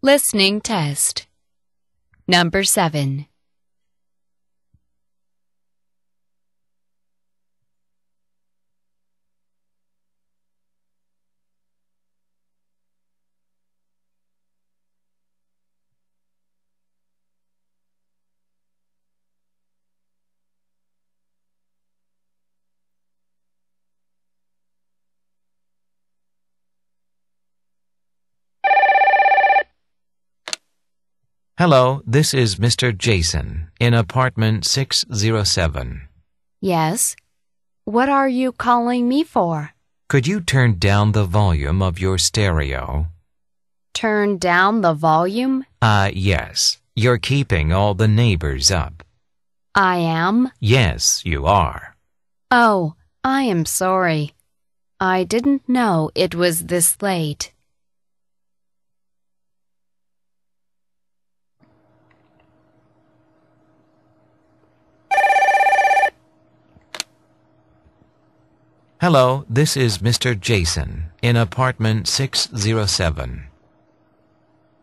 Listening test. Number 7. Hello, this is Mr. Jason in apartment 607. Yes. What are you calling me for? Could you turn down the volume of your stereo? Turn down the volume? Uh, yes. You're keeping all the neighbors up. I am? Yes, you are. Oh, I am sorry. I didn't know it was this late. Hello, this is Mr. Jason in apartment 607.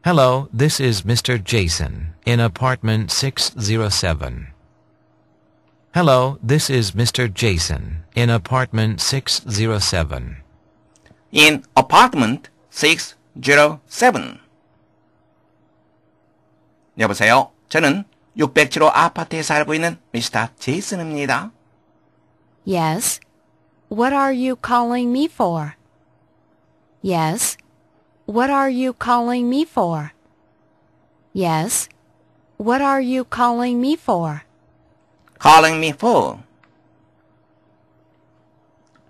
Hello, this is Mr. Jason in apartment 607. Hello, this is Mr. Jason in apartment 607. In apartment 607. 여보세요. 저는 607호 아파트에 살고 있는 미스터 제이슨입니다. Yes, What are you calling me for? Yes. What are you calling me for? Yes. What are you calling me for? Calling me for.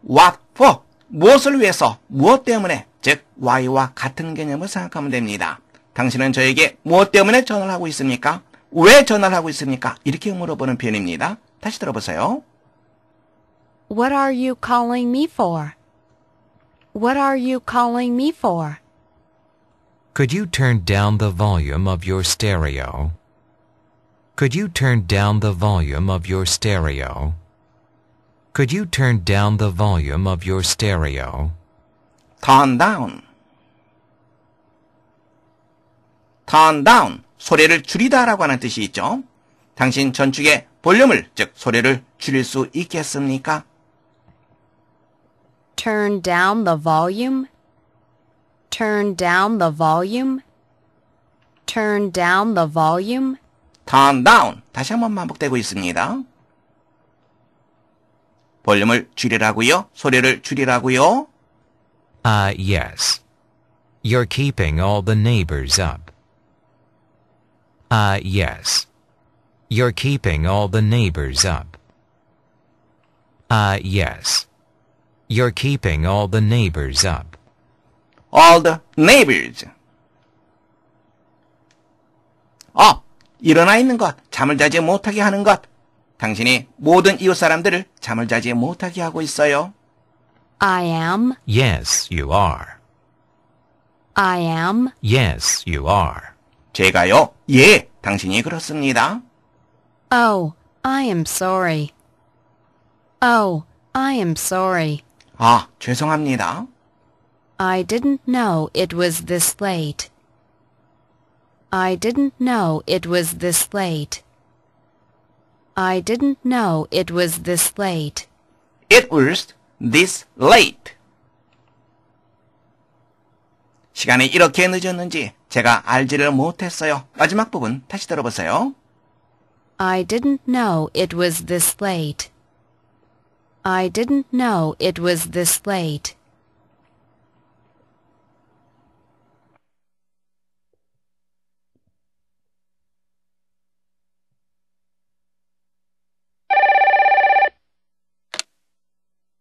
What for? 무엇을 위해서, 무엇 때문에, 즉 why와 같은 개념을 생각하면 됩니다. 당신은 저에게 무엇 때문에 전화를 하고 있습니까? 왜 전화를 하고 있습니까? 이렇게 물어보는 표현입니다. 다시 들어보세요. What are you calling me for? What are you calling me for? Could you turn down the volume of your stereo? Could you turn down the volume of your stereo? Could you turn down the volume of your stereo? Turn down. turn down, 소리를 줄이다라고 하는 뜻이 있죠. 당신 전축의 볼륨을, 즉 소리를 줄일 수 있겠습니까? Turn down the volume. Turn down the volume. Turn down the volume. Turn down. 다시 한번 반복되고 있습니다. 볼륨을 줄이라고요? 소리를 줄이라고요? Ah, yes. You're keeping all the neighbors up. Ah, yes. You're keeping all the neighbors up. Ah, yes. You're keeping all the neighbors up. All the neighbors. 어, 일어나 있는 것, 잠을 자지 못하게 하는 것. 당신이 모든 이웃 사람들을 잠을 자지 못하게 하고 있어요. I am. Yes, you are. I am. Yes, you are. 제가요? 예, 당신이 그렇습니다. Oh, I am sorry. Oh, I am sorry. 아, 죄송합니다. I didn't know it was this late. I didn't know it was this late. I didn't know it was this late. It was this late. 시간이 이렇게 늦었는지 제가 알지를 못했어요. 마지막 부분 다시 들어보세요. I didn't know it was this late. I didn't know it was this late.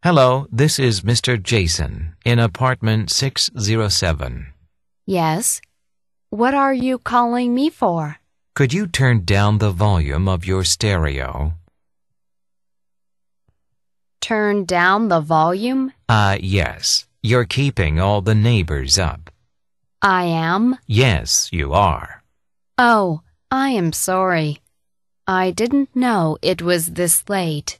Hello, this is Mr. Jason in apartment 607. Yes. What are you calling me for? Could you turn down the volume of your stereo? turn down the volume? Uh, yes. You're keeping all the neighbors up. I am? Yes, you are. Oh, I am sorry. I didn't know it was this late.